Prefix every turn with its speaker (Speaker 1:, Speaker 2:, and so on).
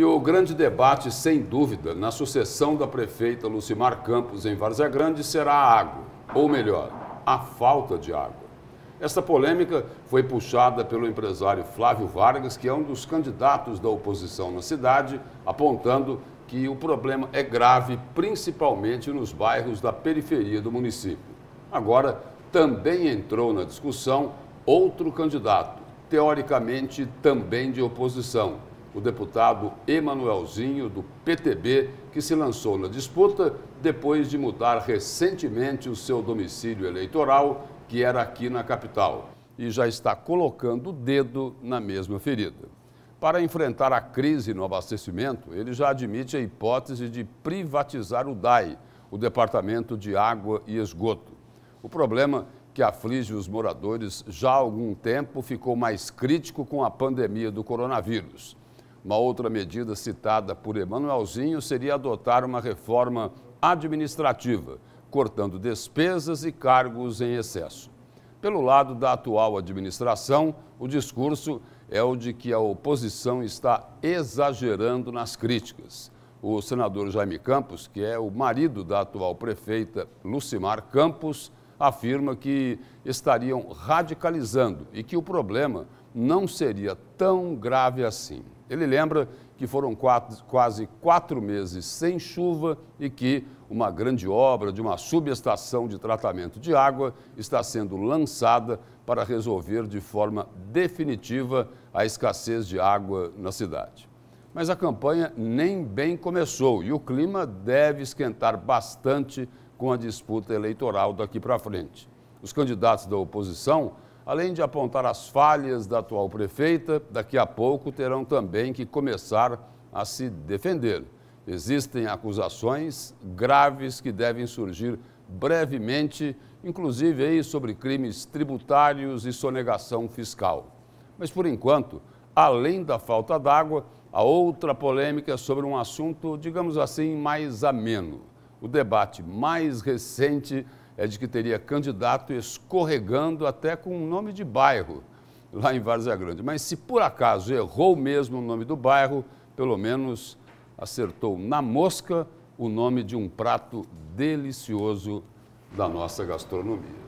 Speaker 1: E o grande debate, sem dúvida, na sucessão da prefeita Lucimar Campos em Várzea Grande será a água, ou melhor, a falta de água. Esta polêmica foi puxada pelo empresário Flávio Vargas, que é um dos candidatos da oposição na cidade, apontando que o problema é grave, principalmente nos bairros da periferia do município. Agora, também entrou na discussão outro candidato, teoricamente também de oposição, o deputado Emanuelzinho, do PTB, que se lançou na disputa depois de mudar recentemente o seu domicílio eleitoral, que era aqui na capital, e já está colocando o dedo na mesma ferida. Para enfrentar a crise no abastecimento, ele já admite a hipótese de privatizar o DAI, o Departamento de Água e Esgoto. O problema que aflige os moradores já há algum tempo ficou mais crítico com a pandemia do coronavírus. Uma outra medida citada por Emanuelzinho seria adotar uma reforma administrativa, cortando despesas e cargos em excesso. Pelo lado da atual administração, o discurso é o de que a oposição está exagerando nas críticas. O senador Jaime Campos, que é o marido da atual prefeita Lucimar Campos, afirma que estariam radicalizando e que o problema não seria tão grave assim. Ele lembra que foram quatro, quase quatro meses sem chuva e que uma grande obra de uma subestação de tratamento de água está sendo lançada para resolver de forma definitiva a escassez de água na cidade. Mas a campanha nem bem começou e o clima deve esquentar bastante com a disputa eleitoral daqui para frente. Os candidatos da oposição, além de apontar as falhas da atual prefeita, daqui a pouco terão também que começar a se defender. Existem acusações graves que devem surgir brevemente, inclusive aí sobre crimes tributários e sonegação fiscal. Mas por enquanto, além da falta d'água, a outra polêmica é sobre um assunto, digamos assim, mais ameno o debate mais recente é de que teria candidato escorregando até com um nome de bairro lá em Várzea Grande. Mas se por acaso errou mesmo o nome do bairro, pelo menos acertou na mosca o nome de um prato delicioso da nossa gastronomia.